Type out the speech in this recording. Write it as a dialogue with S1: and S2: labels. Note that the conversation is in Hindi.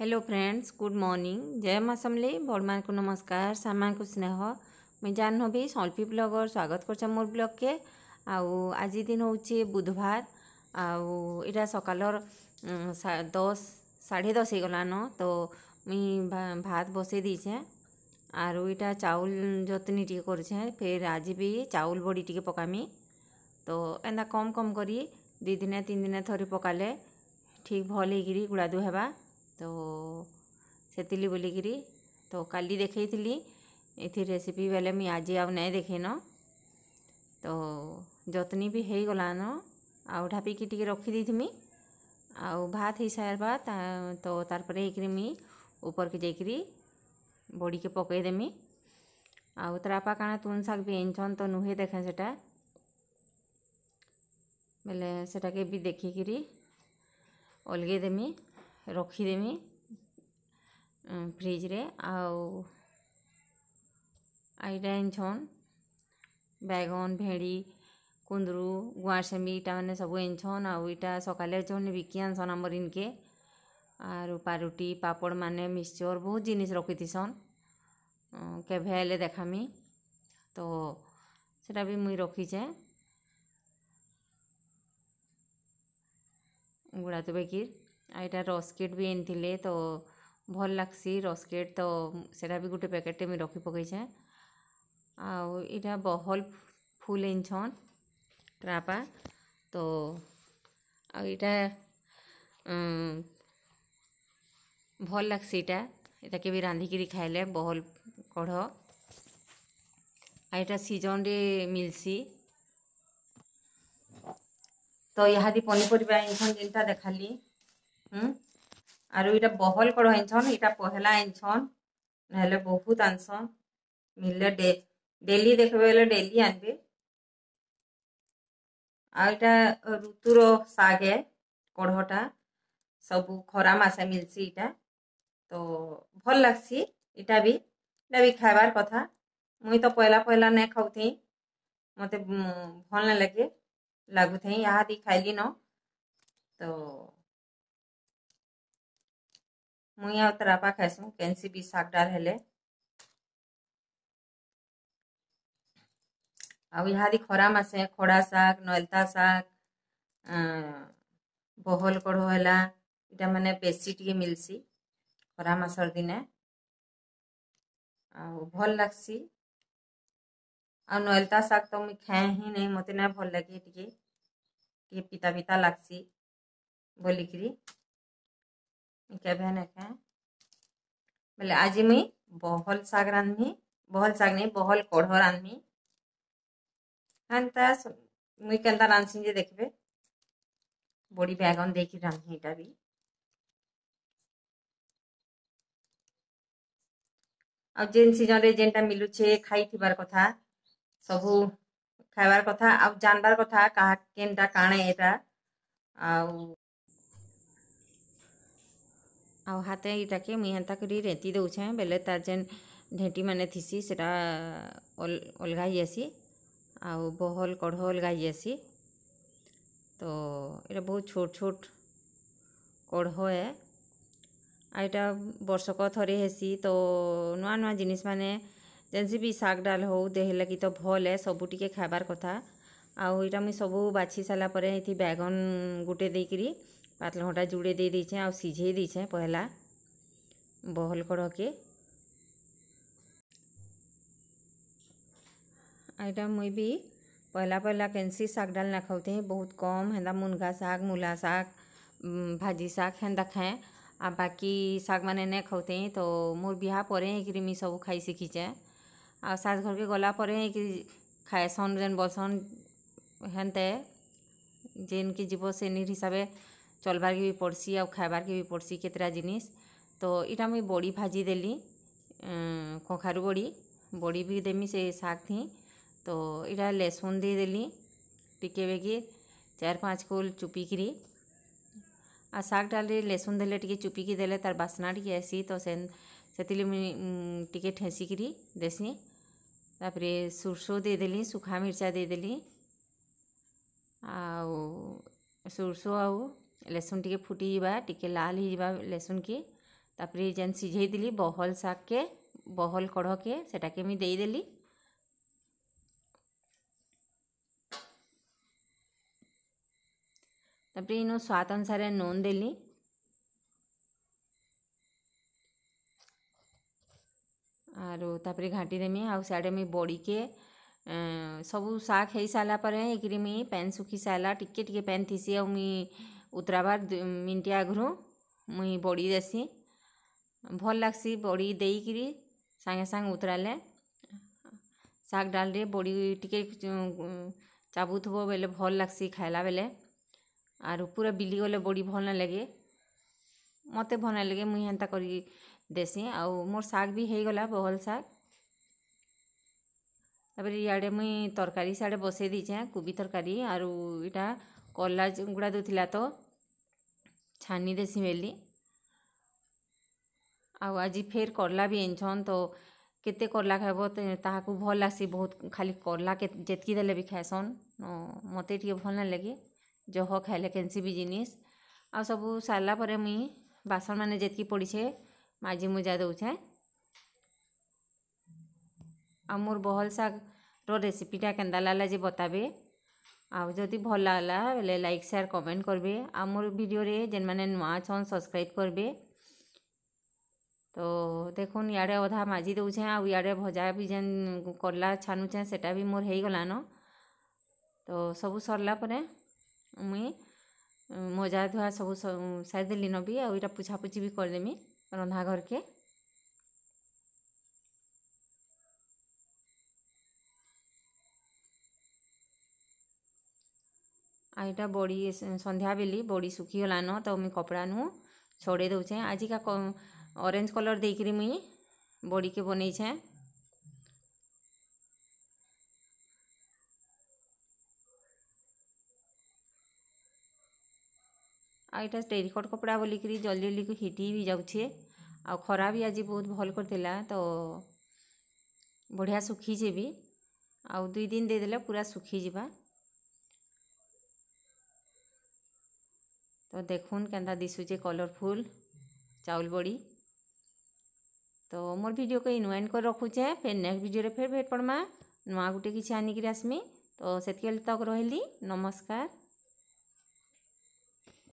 S1: हेलो फ्रेंड्स गुड मॉर्निंग जय माँ समले बड़ मान को नमस्कार सामा को स्नेह मुई जाह्नवी सल्फी ब्लगर स्वागत कर मोर ब्लग के आउ आज दिन हूँ बुधवार आउ इटा सकाल दस साढ़े दस हो गलान तो मुई भात बसई दीचे आर इटा चाउल जतनी टी करछे फिर आज भी चाउल बड़ी टी पकामी तो एंता कम कम कर दुई दिन तीन दिन थरी पकाले ठीक भल होगी गुड़ा दुहेबा तो से बोलिकी तो कल देखे थी रेसीपी बेले मुझे आज आउ नहीं न तो जत्नी भी हो गलान आउ ढापी टे रखीदी आउ भात हो सारा तो तारे ऊपर के जाकर बड़ी के पकईदेमी आउ तरपा कण तुन शाग भी आन तो नुहे देखे से बोले सेटा के भी देखिकी अलगेदेमी ରଖିଦେମି ଫ୍ରିଜ୍ରେ ଆଉ ଏଇଟା ଏନ୍ଛନ୍ ବାଇଗନ୍ ଭେଣ୍ଡି କୁନ୍ଦୁରୁ ଗୁଆଁସେମି ମାନେ ସବୁ ଏନ୍ଛନ୍ ଆଉ ଇଟା ସକାଲେ ଜଣେ ବିକି ଆନ୍ସନ୍ ଆମର୍ ଇନ୍କେ ଆରୁ ପାରୁଟି ପାପଡ଼୍ ମାନେ ମିକ୍ସଚର୍ ବହୁତ୍ ଜିନିଷ୍ ରଖିଥିସନ୍ କେଭେ ହେଲେ ଦେଖାମି ତ ସେଟା ବି ମୁଇଁ ରଖିଚେଁ ଗୁଡ଼ା ବେକିର୍ ଏଇଟା ରସ୍କିଟ୍ ବି ଆଣିଥିଲେ ତ ଭଲ୍ ଲାଗ୍ସି ରସ୍କିଟ୍ ତ ସେଟା ବି ଗୁଟେ ପ୍ୟାକେଟ୍ଟେ ମୁଇଁ ରଖି ପକେଇଛେଁ ଆଉ ଇଟା ବହଲ୍ ଫୁଲ୍ ଆନିଛନ୍ ଟ୍ରାପା ତ ଆଉ ଇଟା ଭଲ୍ ଲାଗ୍ସି ଇଟା ଇଟାକେ ବି ରାନ୍ଧିକିରି ଖାଏଲେ ବହଲ୍ କଢ଼ ଆଉ ଇଟା ସିଜନ୍ରେ ମିଲ୍ସି ତ ଇହାଦେ ପନିପରିବା ଆନିଛନ୍ ଯେନ୍ଟା ଦେଖାଲି ଆରୁ ଇଟା ବହଲ୍ କଡ଼ ଆନିଛନ୍ ଇଟା ପହେଲା ଆନିଛନ୍ ନହେଲେ ବହୁତ ଆନସନ୍ ମିଳିଲେ ଡେଲି ଦେଖ୍ବେ ବେଲେ ଡେଲି ଆନବେ ଆଉ ଇଟା ଋତୁର ଶାଗ୍ ଏ କଢ଼ଟା ସବୁ ଖରା ମାସେ ମିଲ୍ସି ଇଟା ତ ଭଲ୍ ଲାଗ୍ସି ଇଟା ବି ଇଟା ବି ଖାଇବାର୍ କଥା ମୁଇଁ ତ ପହେଲା ପହେଲା ନାଇଁ ଖାଉଥି ମତେ ଭଲ୍ ନାଇଁ ଲାଗେ ଲାଗୁଥାଇ ଇହାଦି ଖାଇଲିନ ତ मुई आउ तरापा खाएसू कैंसी भी शाग डाल हेले आदि खरा मसे खड़ा शाग नलता शाग अं, बहल कढ़ो है इटा मैंने बेसी टे मिलसी खरा मसर दिन आल लग्सी आलता शाग तो मुझ खाए ही नहीं मत ना भल लगे टे पिता पिता लग्सी बोलिकी कैन बोले आज हाँ, मुई बहल शाग रांधमी बहल शाग नहीं बहल कढ़ रांधमी हाँ मुई के रांधी जे देखे बड़ी बैगन देख रांधी इटा भी आज जेन सीजन रे जेनटा मिलूचे खाई थी कथा सब खाइबार कथा आ जानबार कथा कहा के कणा आउ ଆଉ ହାତେ ଇଟାକେ ମୁଇଁ ହେନ୍ତା କରି ରେତି ଦଉଛେଁ ବେଲେ ତାର୍ ଯେନ୍ ଢେଣ୍ଟିମାନେ ଥିସି ସେଟା ଅଲ୍ଗା ହେଇଯାଏସି ଆଉ ବହଲ୍ କଢ଼ ଅଲ୍ଗା ହେଇଯାଏସି ତ ଇଟା ବହୁତ୍ ଛୋଟ୍ ଛୋଟ୍ କଢ଼ ଏ ଆଉ ଇଟା ବର୍ଷକ ଥରେ ହେସି ତ ନୂଆ ନୂଆ ଜିନିଷ୍ମାନେ ଯେନ୍ସି ବି ଶାଗ୍ ଡାଲ୍ ହଉ ଦେହେ ଲାଗି ତ ଭଲ୍ ଏ ସବୁ ଟିକେ ଖାଏବାର୍ କଥା ଆଉ ଇଟା ମୁଇଁ ସବୁ ବାଛି ସାର୍ଲା ପରେ ଏଥି ବାଏଗନ୍ ଗୁଟେ ଦେଇକିରି পাতলঘটা জুড়ে দিয়ে দিয়েছে আর সিঝিয়ে पहला बहल বহল কড়কে এটা মুই বি पहला পহলা কেনসি শাক ডাল না খাওতে बहुत कम হেঁদা मुनगा साग मूला साग भाजी साग हेन्ता खाएँ आ बाकी साग मैंने नहीं खाते तो मोर बिहा पर ही सब खाई शिखीचे आ सास घर के गला पर ही खाएसन जेन बसन हेनते जेन के जीव से निर हिसाब चलवार के भी पड़सी आ खाबार के भी पड़सी के जिनिस तो इटा मुझ बड़ी भाजी देली कखारू बड़ी बड़ी भी देमी से शाग थी तो यहाँ लेसुन दे देली टिके बेगि चार पाँच कुल चुपिकी आ शाग डाल लेसुन देले टे की देले तार बासना टी आसी तो से टे ठेसिकी देसी तापर सोरसो देदेली सुखा मिर्चा देदेली आ सोरसो आ लेसुन टी फुटी टिके लाल लेसुन की तापर जेन सीझे दिली बहल साग के बहल कढ़ के सेटा के मी दे देली तापर इन स्वाद अनुसार नून देली आरो तापर घाटी देमी आड़े मुझे बड़ी के सबू शाग हो सारापर एक मुझे पैन सुखी सारा टिके टिके पैन थीसी आउ मुझे ଉତ୍ରାବାର୍ ମିନିଟେ ଆଗ୍ରୁ ମୁଇଁ ବଡ଼ି ଦେସି ଭଲ୍ ଲାଗ୍ସି ବଡ଼ି ଦେଇକିରି ସାଙ୍ଗେ ସାଙ୍ଗେ ଉତ୍ରାଲେ ଶାଗ୍ ଡାଲ୍ରେ ବଡ଼ି ଟିକେ ଚାବୁଥିବ ବେଲେ ଭଲ୍ ଲାଗ୍ସି ଖାଏଲା ବେଲେ ଆରୁ ପୁରା ବିଲିଗଲେ ବଡ଼ି ଭଲ୍ ନାଇଁ ଲାଗେ ମତେ ଭଲ୍ ନାଇଁ ଲାଗେ ମୁଇଁ ହେନ୍ତା କରି ଦେସି ଆଉ ମୋର୍ ଶାଗ୍ ବି ହେଇଗଲା ବହଲ୍ ଶାଗ୍ ତା'ପରେ ଇଆଡ଼େ ମୁଇଁ ତରକାରୀ ସିଆଡ଼େ ବସେଇ ଦେଇଛେଁ କୁବି ତରକାରୀ ଆରୁ ଇଟା କଲ୍ରା ଗୁଡ଼ା ଦଉଥିଲା ତ छानी देसी मेली आज फेर करला भी आन तो केते करला खाब ताक भल लगसी बहुत खाली करला जितकी जेतक दे भी खाएसन मत भल ना लगे जह खाइले कैनसी भी जिनिस आ सब सरलापर मुई बासन मैंने जेतक पड़छे माजी मुजा दौछे आ मोर बहल शाग रेसीपीटा के बताबे ଆଉ ଯଦି ଭଲ୍ ଲାଗ୍ଲା ବେଲେ ଲାଇକ୍ ସେୟାର୍ କମେଣ୍ଟ୍ କର୍ବେ ଆଉ ମୋର ଭିଡ଼ିଓରେ ଯେନ୍ମାନେ ନୂଆ ଅଛନ୍ ସବ୍ସ୍କ୍ରାଇବ୍ କର୍ବେ ତ ଦେଖୁନ୍ ଇଆଡ଼େ ଅଧା ମାଜି ଦଉଛେଁ ଆଉ ଇଆଡ଼େ ଭଜା ବି ଯେନ୍ କର୍ଲା ଛାନୁଛେଁ ସେଟା ବି ମୋର ହେଇଗଲାନ ତ ସବୁ ସର୍ଲା ପରେ ମୁଇଁ ମଜା ଧୁଆ ସବୁ ସାରିଦେଲିନ ବି ଆଉ ଇଟା ପୁଛାପୁଛି ବି କରିଦେମି ରନ୍ଧାଘର୍କେ ଆଉ ଏଇଟା ବଡ଼ି ସନ୍ଧ୍ୟାବେଲି ବଡ଼ି ଶୁଖିଗଲାନ ତ ମୁଇଁ କପଡ଼ାନୁ ଛଡ଼େଇ ଦଉଛେଁ ଆଜିକା ଅରେଞ୍ଜ କଲର୍ ଦେଇକିରି ମୁଇଁ ବଡ଼ିକେ ବନେଇଛେଁ ଆଉ ଏଇଟା ଟେରିକଟ୍ କପଡ଼ା ବୋଲିକିରି ଜଲ୍ଦି ଜଲ୍ଦି ହିଟି ବି ଯାଉଛେ ଆଉ ଖରା ବି ଆଜି ବହୁତ ଭଲ କରିଥିଲା ତ ବଢ଼ିଆ ଶୁଖିଛେ ବି ଆଉ ଦୁଇ ଦିନ ଦେଇଦେଲେ ପୁରା ଶୁଖିଯିବା तो देखुन के दिशुचे कलरफुल चाउल बड़ी तो मोर भिड को इनवैंट कर रखुचे फिर नेक्स्ट भिड रे फिर भेट पड़मा नुआ गुटे कि आनिकी आसमी तो से तक रही नमस्कार